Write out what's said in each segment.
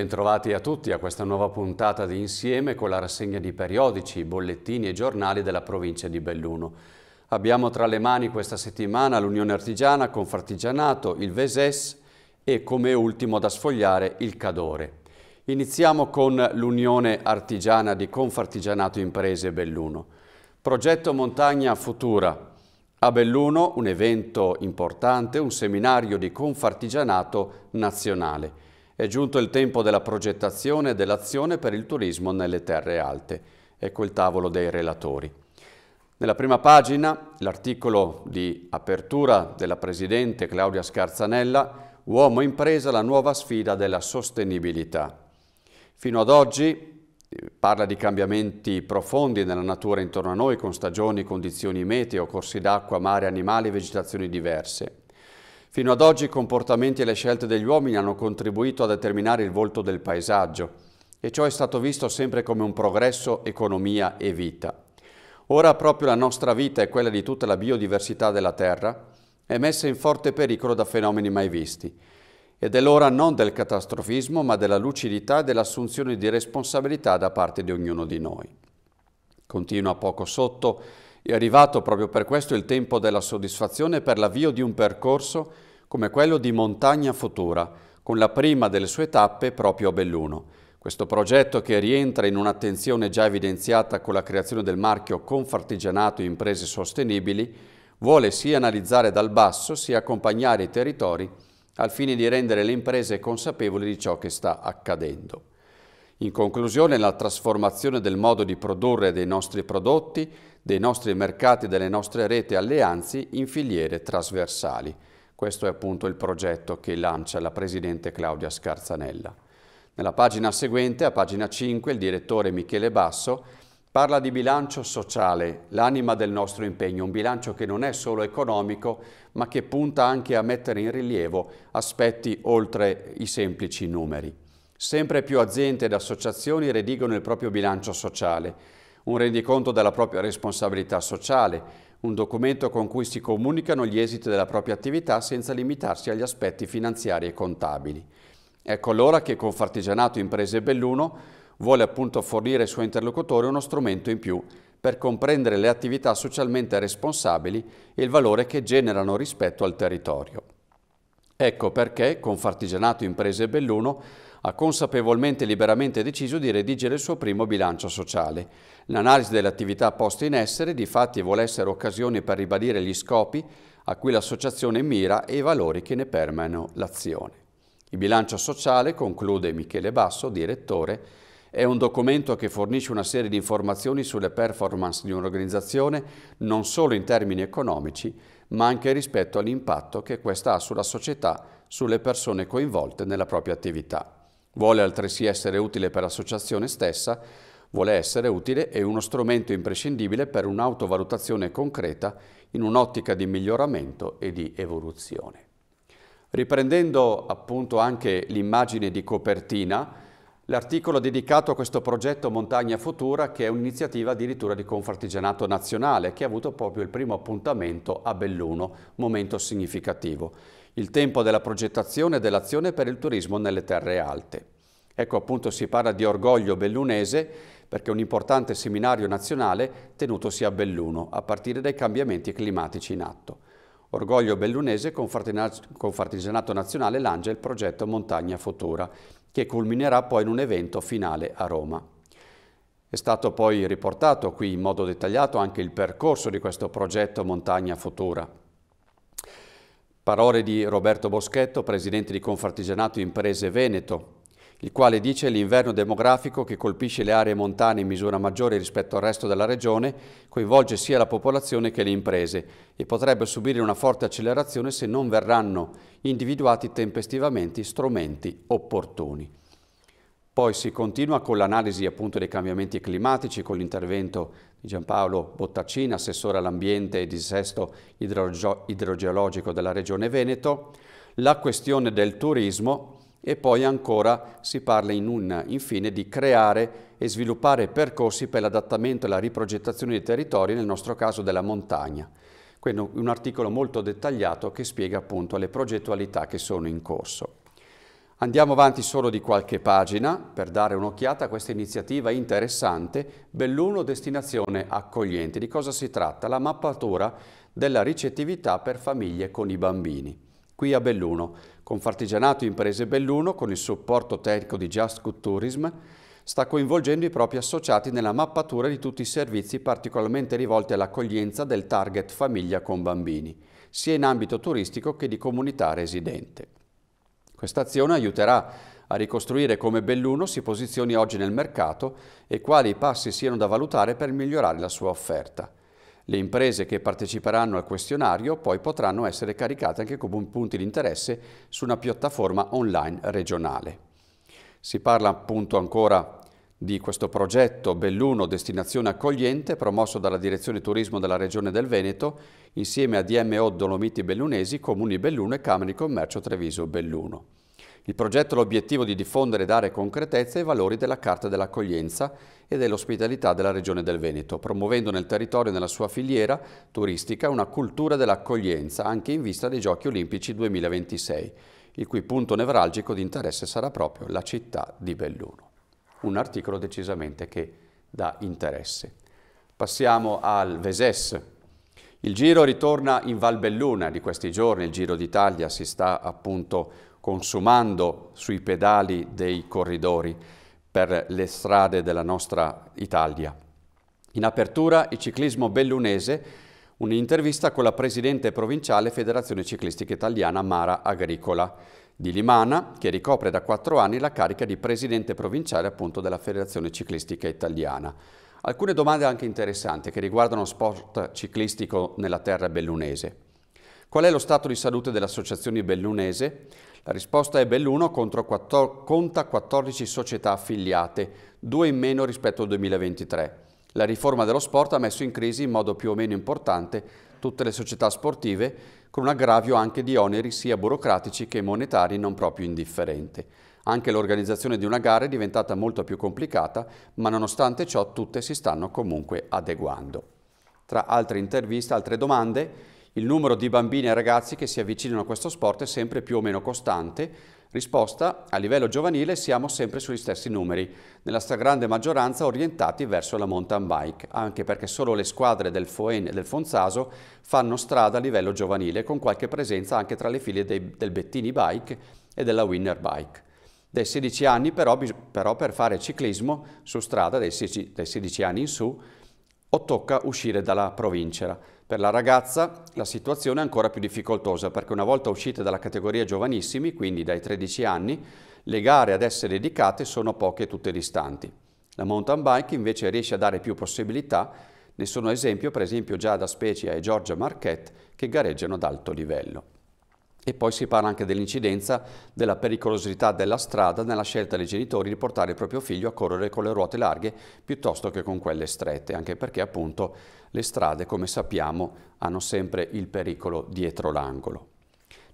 Bentrovati a tutti a questa nuova puntata di Insieme con la rassegna di periodici, bollettini e giornali della provincia di Belluno. Abbiamo tra le mani questa settimana l'Unione Artigiana, Confartigianato, il Veses e come ultimo da sfogliare il Cadore. Iniziamo con l'Unione Artigiana di Confartigianato Imprese Belluno. Progetto Montagna Futura. A Belluno un evento importante, un seminario di Confartigianato nazionale. È giunto il tempo della progettazione e dell'azione per il turismo nelle terre alte. Ecco il tavolo dei relatori. Nella prima pagina l'articolo di apertura della Presidente Claudia Scarzanella, Uomo impresa la nuova sfida della sostenibilità. Fino ad oggi eh, parla di cambiamenti profondi nella natura intorno a noi con stagioni, condizioni meteo, corsi d'acqua, mare, animali, vegetazioni diverse. Fino ad oggi i comportamenti e le scelte degli uomini hanno contribuito a determinare il volto del paesaggio e ciò è stato visto sempre come un progresso, economia e vita. Ora proprio la nostra vita e quella di tutta la biodiversità della Terra è messa in forte pericolo da fenomeni mai visti ed è l'ora non del catastrofismo ma della lucidità e dell'assunzione di responsabilità da parte di ognuno di noi. Continua poco sotto è arrivato proprio per questo il tempo della soddisfazione per l'avvio di un percorso come quello di Montagna Futura, con la prima delle sue tappe proprio a Belluno. Questo progetto che rientra in un'attenzione già evidenziata con la creazione del marchio Confartigianato Imprese Sostenibili, vuole sia analizzare dal basso sia accompagnare i territori al fine di rendere le imprese consapevoli di ciò che sta accadendo. In conclusione, la trasformazione del modo di produrre dei nostri prodotti, dei nostri mercati, delle nostre reti e alleanze in filiere trasversali. Questo è appunto il progetto che lancia la Presidente Claudia Scarzanella. Nella pagina seguente, a pagina 5, il direttore Michele Basso parla di bilancio sociale, l'anima del nostro impegno, un bilancio che non è solo economico, ma che punta anche a mettere in rilievo aspetti oltre i semplici numeri. Sempre più aziende ed associazioni redigono il proprio bilancio sociale, un rendiconto della propria responsabilità sociale, un documento con cui si comunicano gli esiti della propria attività senza limitarsi agli aspetti finanziari e contabili. Ecco allora che Confartigianato Imprese Belluno vuole appunto fornire ai suoi interlocutori uno strumento in più per comprendere le attività socialmente responsabili e il valore che generano rispetto al territorio. Ecco perché Confartigianato Imprese Belluno ha consapevolmente e liberamente deciso di redigere il suo primo bilancio sociale. L'analisi delle attività poste in essere di fatti vuole essere occasione per ribadire gli scopi a cui l'associazione mira e i valori che ne permeano l'azione. Il bilancio sociale, conclude Michele Basso, direttore, è un documento che fornisce una serie di informazioni sulle performance di un'organizzazione non solo in termini economici, ma anche rispetto all'impatto che questa ha sulla società, sulle persone coinvolte nella propria attività. Vuole altresì essere utile per l'associazione stessa, vuole essere utile e uno strumento imprescindibile per un'autovalutazione concreta in un'ottica di miglioramento e di evoluzione. Riprendendo appunto anche l'immagine di copertina, l'articolo dedicato a questo progetto Montagna Futura, che è un'iniziativa addirittura di Confartigianato Nazionale, che ha avuto proprio il primo appuntamento a Belluno, momento significativo il tempo della progettazione dell'azione per il turismo nelle terre alte. Ecco appunto si parla di orgoglio bellunese perché un importante seminario nazionale tenutosi a Belluno a partire dai cambiamenti climatici in atto. Orgoglio bellunese con fartigianato Nazionale lancia il progetto Montagna Futura che culminerà poi in un evento finale a Roma. È stato poi riportato qui in modo dettagliato anche il percorso di questo progetto Montagna Futura. Parole di Roberto Boschetto, presidente di Confartigianato Imprese Veneto, il quale dice che l'inverno demografico che colpisce le aree montane in misura maggiore rispetto al resto della regione coinvolge sia la popolazione che le imprese e potrebbe subire una forte accelerazione se non verranno individuati tempestivamente strumenti opportuni. Poi si continua con l'analisi dei cambiamenti climatici, con l'intervento Giampaolo Bottaccini, assessore all'ambiente e dissesto idroge idrogeologico della Regione Veneto, la questione del turismo e poi ancora si parla in un, infine di creare e sviluppare percorsi per l'adattamento e la riprogettazione dei territori, nel nostro caso della montagna. Quindi un articolo molto dettagliato che spiega appunto le progettualità che sono in corso. Andiamo avanti solo di qualche pagina per dare un'occhiata a questa iniziativa interessante Belluno Destinazione Accogliente. Di cosa si tratta? La mappatura della ricettività per famiglie con i bambini. Qui a Belluno, Confartigianato Imprese Belluno, con il supporto tecnico di Just Good Tourism, sta coinvolgendo i propri associati nella mappatura di tutti i servizi particolarmente rivolti all'accoglienza del target famiglia con bambini, sia in ambito turistico che di comunità residente. Questa azione aiuterà a ricostruire come Belluno si posizioni oggi nel mercato e quali passi siano da valutare per migliorare la sua offerta. Le imprese che parteciperanno al questionario poi potranno essere caricate anche come punti di interesse su una piattaforma online regionale. Si parla appunto ancora di questo progetto Belluno Destinazione Accogliente promosso dalla Direzione Turismo della Regione del Veneto insieme a DMO Dolomiti Bellunesi, Comuni Belluno e Camere di Commercio Treviso Belluno. Il progetto ha l'obiettivo di diffondere e dare concretezza ai valori della Carta dell'Accoglienza e dell'ospitalità della Regione del Veneto, promuovendo nel territorio e nella sua filiera turistica una cultura dell'accoglienza anche in vista dei Giochi Olimpici 2026, il cui punto nevralgico di interesse sarà proprio la città di Belluno un articolo decisamente che dà interesse. Passiamo al Veses. Il Giro ritorna in Valbelluna di questi giorni, il Giro d'Italia si sta appunto consumando sui pedali dei corridori per le strade della nostra Italia. In apertura il ciclismo bellunese, un'intervista con la presidente provinciale Federazione Ciclistica Italiana Mara Agricola di Limana, che ricopre da quattro anni la carica di presidente provinciale appunto della Federazione Ciclistica Italiana. Alcune domande anche interessanti che riguardano sport ciclistico nella terra bellunese. Qual è lo stato di salute dell'associazione bellunese? La risposta è Belluno conta 14 società affiliate, due in meno rispetto al 2023. La riforma dello sport ha messo in crisi in modo più o meno importante tutte le società sportive con un aggravio anche di oneri sia burocratici che monetari non proprio indifferente. Anche l'organizzazione di una gara è diventata molto più complicata, ma nonostante ciò tutte si stanno comunque adeguando. Tra altre interviste, altre domande, il numero di bambini e ragazzi che si avvicinano a questo sport è sempre più o meno costante. Risposta, a livello giovanile siamo sempre sugli stessi numeri, nella stragrande maggioranza orientati verso la mountain bike, anche perché solo le squadre del Foen e del Fonzaso fanno strada a livello giovanile, con qualche presenza anche tra le file dei, del Bettini Bike e della Winner Bike. Dai 16 anni però, però per fare ciclismo su strada, dai 16, dai 16 anni in su, o tocca uscire dalla provincia per la ragazza la situazione è ancora più difficoltosa perché una volta uscite dalla categoria giovanissimi, quindi dai 13 anni, le gare ad essere dedicate sono poche e tutte distanti. La mountain bike invece riesce a dare più possibilità, ne sono esempio per esempio Giada Specia e Giorgia Marquette che gareggiano ad alto livello. E poi si parla anche dell'incidenza della pericolosità della strada nella scelta dei genitori di portare il proprio figlio a correre con le ruote larghe piuttosto che con quelle strette, anche perché appunto le strade, come sappiamo, hanno sempre il pericolo dietro l'angolo.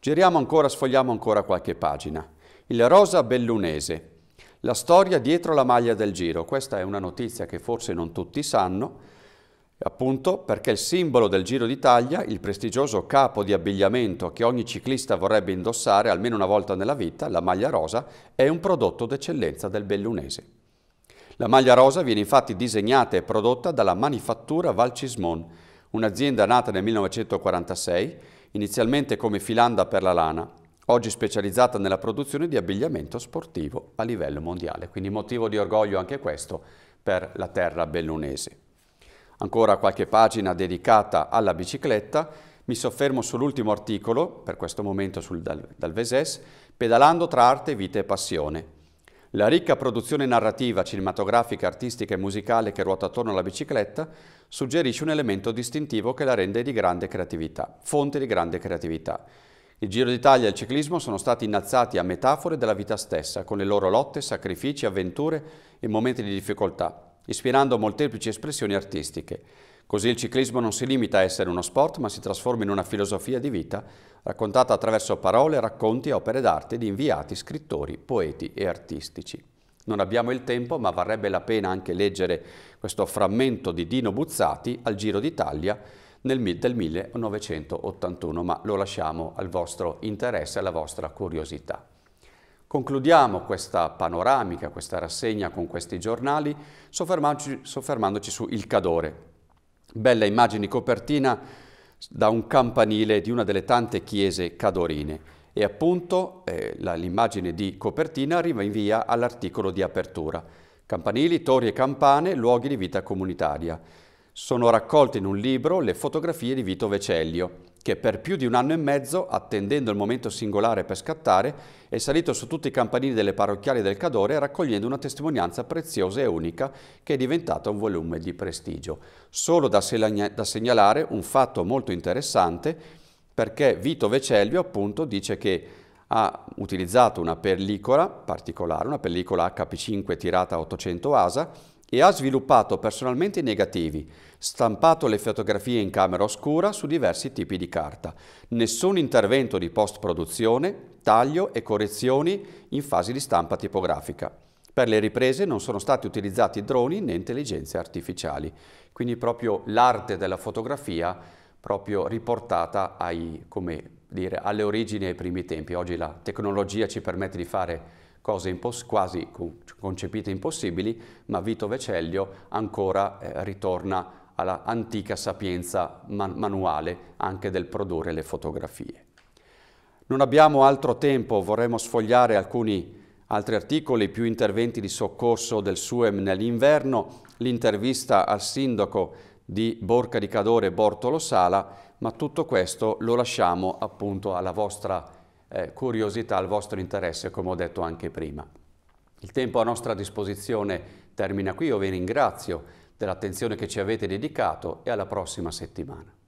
Giriamo ancora, sfogliamo ancora qualche pagina. Il Rosa Bellunese, la storia dietro la maglia del Giro. Questa è una notizia che forse non tutti sanno, Appunto perché il simbolo del Giro d'Italia, il prestigioso capo di abbigliamento che ogni ciclista vorrebbe indossare almeno una volta nella vita, la maglia rosa, è un prodotto d'eccellenza del bellunese. La maglia rosa viene infatti disegnata e prodotta dalla manifattura Valcismon, un'azienda nata nel 1946, inizialmente come filanda per la lana, oggi specializzata nella produzione di abbigliamento sportivo a livello mondiale. Quindi motivo di orgoglio anche questo per la terra bellunese. Ancora qualche pagina dedicata alla bicicletta, mi soffermo sull'ultimo articolo, per questo momento sul Dal, dal Veses, Pedalando tra arte, vita e passione. La ricca produzione narrativa, cinematografica, artistica e musicale che ruota attorno alla bicicletta suggerisce un elemento distintivo che la rende di grande creatività, fonte di grande creatività. Il Giro d'Italia e il ciclismo sono stati innalzati a metafore della vita stessa, con le loro lotte, sacrifici, avventure e momenti di difficoltà ispirando molteplici espressioni artistiche. Così il ciclismo non si limita a essere uno sport, ma si trasforma in una filosofia di vita, raccontata attraverso parole, racconti e opere d'arte di inviati, scrittori, poeti e artistici. Non abbiamo il tempo, ma varrebbe la pena anche leggere questo frammento di Dino Buzzati al Giro d'Italia del 1981, ma lo lasciamo al vostro interesse e alla vostra curiosità. Concludiamo questa panoramica, questa rassegna con questi giornali, soffermandoci, soffermandoci su Il Cadore. Bella immagine di copertina da un campanile di una delle tante chiese cadorine e appunto eh, l'immagine di copertina arriva in via all'articolo di apertura. Campanili, torri e campane, luoghi di vita comunitaria. Sono raccolte in un libro le fotografie di Vito Vecellio, che per più di un anno e mezzo, attendendo il momento singolare per scattare, è salito su tutti i campanili delle parrocchiali del Cadore raccogliendo una testimonianza preziosa e unica che è diventata un volume di prestigio. Solo da, da segnalare un fatto molto interessante perché Vito Vecelvio appunto dice che ha utilizzato una pellicola particolare, una pellicola HP5 tirata a 800 ASA, e ha sviluppato personalmente i negativi, stampato le fotografie in camera oscura su diversi tipi di carta. Nessun intervento di post-produzione, taglio e correzioni in fase di stampa tipografica. Per le riprese non sono stati utilizzati droni né intelligenze artificiali, quindi proprio l'arte della fotografia proprio riportata ai, dire, alle origini e ai primi tempi. Oggi la tecnologia ci permette di fare cose quasi concepite impossibili, ma Vito Vecellio ancora eh, ritorna all'antica sapienza man manuale anche del produrre le fotografie. Non abbiamo altro tempo, vorremmo sfogliare alcuni altri articoli, più interventi di soccorso del SUEM nell'inverno, l'intervista al sindaco di Borca di Cadore Bortolo Sala, ma tutto questo lo lasciamo appunto alla vostra eh, curiosità, al vostro interesse, come ho detto anche prima. Il tempo a nostra disposizione termina qui, io vi ringrazio dell'attenzione che ci avete dedicato e alla prossima settimana.